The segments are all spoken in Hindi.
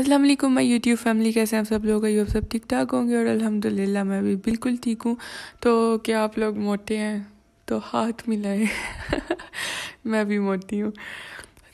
अस्सलाम वालेकुम मैं यूट्यूब फैमिली कैसे हैं आप सब लोग आप सब ठीक ठाक होंगे और अल्हम्दुलिल्लाह मैं भी बिल्कुल ठीक हूँ तो क्या आप लोग मोटे हैं तो हाथ मिलाए मैं भी मोटी हूँ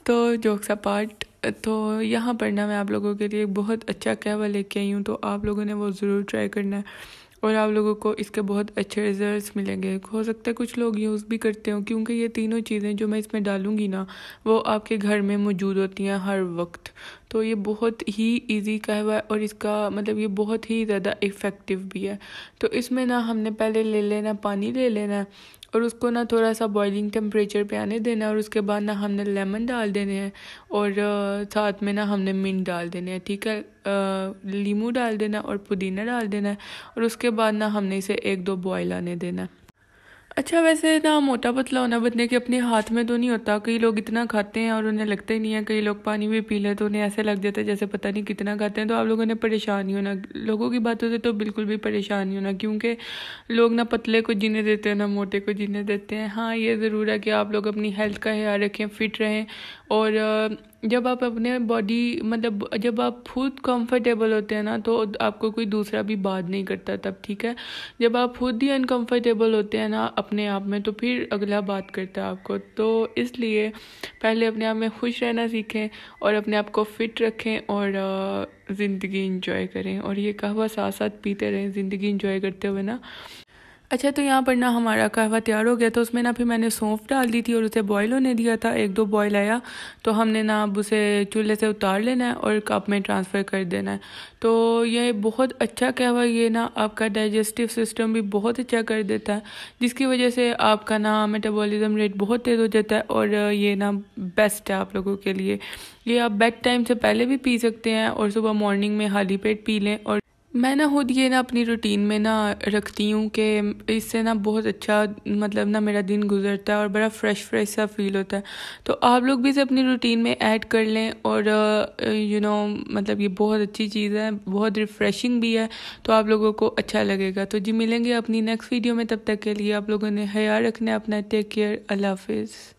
तो जोक्स पार्ट तो यहाँ पर ना मैं आप लोगों के लिए बहुत अच्छा कहवा लेके आई हूँ तो आप लोगों ने वो ज़रूर ट्राई करना है और आप लोगों को इसके बहुत अच्छे रिजल्ट्स मिलेंगे हो सकता है कुछ लोग यूज़ भी करते हो क्योंकि ये तीनों चीज़ें जो मैं इसमें डालूँगी ना वो आपके घर में मौजूद होती हैं हर वक्त तो ये बहुत ही इजी का हुआ है और इसका मतलब ये बहुत ही ज़्यादा इफ़ेक्टिव भी है तो इसमें ना हमने पहले ले लेना पानी ले लेना है और उसको ना थोड़ा सा बॉइलिंग टेम्परेचर पे आने देना है और उसके बाद ना हमने लेमन डाल देने हैं और साथ में ना हमने मिंट डाल देने हैं ठीक है लीमू डाल देना और पुदीना डाल देना है और उसके बाद ना हमने इसे एक दो बॉयल आने देना है अच्छा वैसे ना मोटा पतला होना बदने के अपने हाथ में तो नहीं होता कई लोग इतना खाते हैं और उन्हें लगता ही नहीं है कई लोग पानी भी पी लें तो उन्हें ऐसे लग जाता है जैसे पता नहीं कितना खाते हैं तो आप लोगों ने परेशान ही होना लोगों की बातों से तो बिल्कुल भी परेशान ही होना क्योंकि लोग ना पतले को जीने देते हैं ना मोटे को जीने देते हैं हाँ ये ज़रूर है कि आप लोग अपनी हेल्थ का ख्याल रखें फ़िट रहें और जब आप अपने बॉडी मतलब जब आप खुद कंफर्टेबल होते हैं ना तो आपको कोई दूसरा भी बात नहीं करता तब ठीक है जब आप खुद ही अनकंफर्टेबल होते हैं ना अपने आप में तो फिर अगला बात करता है आपको तो इसलिए पहले अपने आप में खुश रहना सीखें और अपने आप को फिट रखें और ज़िंदगी इंजॉय करें और ये कहवा साथ साथ पीते रहें ज़िंदगी इंजॉय करते हुए ना अच्छा तो यहाँ पर ना हमारा कहवा तैयार हो गया तो उसमें ना फिर मैंने सौंफ डाल दी थी और उसे बॉयल होने दिया था एक दो बॉयल आया तो हमने ना अब उसे चूल्हे से उतार लेना है और कप में ट्रांसफ़र कर देना है तो ये बहुत अच्छा कहवा ये ना आपका डाइजेस्टिव सिस्टम भी बहुत अच्छा कर देता है जिसकी वजह से आपका ना मेटाबोलिज़म रेट बहुत तेज़ हो जाता है और ये ना बेस्ट है आप लोगों के लिए ये आप बेड टाइम से पहले भी पी सकते हैं और सुबह मॉर्निंग में खाली पेट पी लें और मैं ना खुद ये ना अपनी रूटीन में ना रखती हूँ कि इससे ना बहुत अच्छा मतलब ना मेरा दिन गुजरता है और बड़ा फ्रेश फ्रेश सा फील होता है तो आप लोग भी इसे अपनी रूटीन में ऐड कर लें और यू नो मतलब ये बहुत अच्छी चीज़ है बहुत रिफ़्रेशिंग भी है तो आप लोगों को अच्छा लगेगा तो जी मिलेंगे अपनी नेक्स्ट वीडियो में तब तक के लिए आप लोगों ने ख्याल रखना है अपना टेक केयर अल्लाह हाफिज़